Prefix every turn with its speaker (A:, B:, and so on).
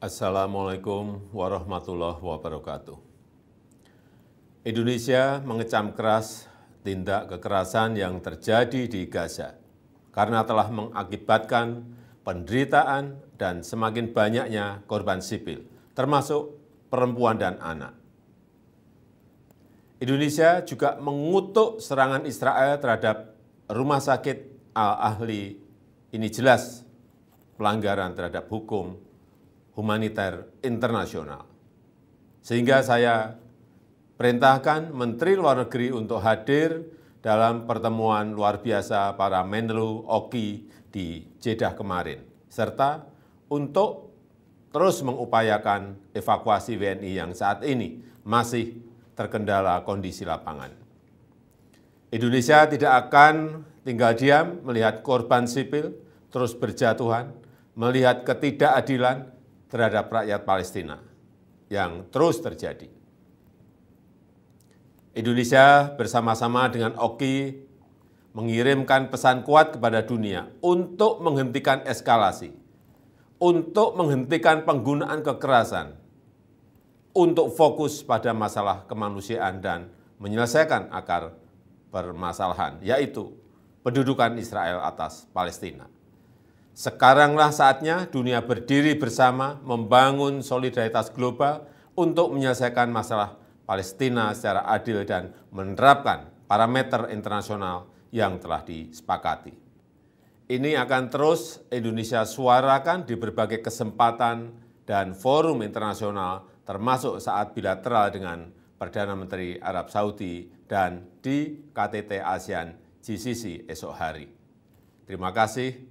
A: Assalamualaikum warahmatullahi wabarakatuh. Indonesia mengecam keras tindak kekerasan yang terjadi di Gaza karena telah mengakibatkan penderitaan dan semakin banyaknya korban sipil, termasuk perempuan dan anak. Indonesia juga mengutuk serangan Israel terhadap rumah sakit Al-Ahli. Ini jelas pelanggaran terhadap hukum Humaniter Internasional. Sehingga saya perintahkan Menteri Luar Negeri untuk hadir dalam pertemuan luar biasa para Menlu OKI di Jeddah kemarin, serta untuk terus mengupayakan evakuasi WNI yang saat ini masih terkendala kondisi lapangan. Indonesia tidak akan tinggal diam melihat korban sipil terus berjatuhan, melihat ketidakadilan terhadap rakyat Palestina yang terus terjadi. Indonesia bersama-sama dengan OKI mengirimkan pesan kuat kepada dunia untuk menghentikan eskalasi, untuk menghentikan penggunaan kekerasan, untuk fokus pada masalah kemanusiaan dan menyelesaikan akar permasalahan, yaitu pendudukan Israel atas Palestina. Sekaranglah saatnya dunia berdiri bersama membangun solidaritas global untuk menyelesaikan masalah Palestina secara adil dan menerapkan parameter internasional yang telah disepakati. Ini akan terus Indonesia suarakan di berbagai kesempatan dan forum internasional termasuk saat bilateral dengan Perdana Menteri Arab Saudi dan di KTT ASEAN GCC esok hari. Terima kasih.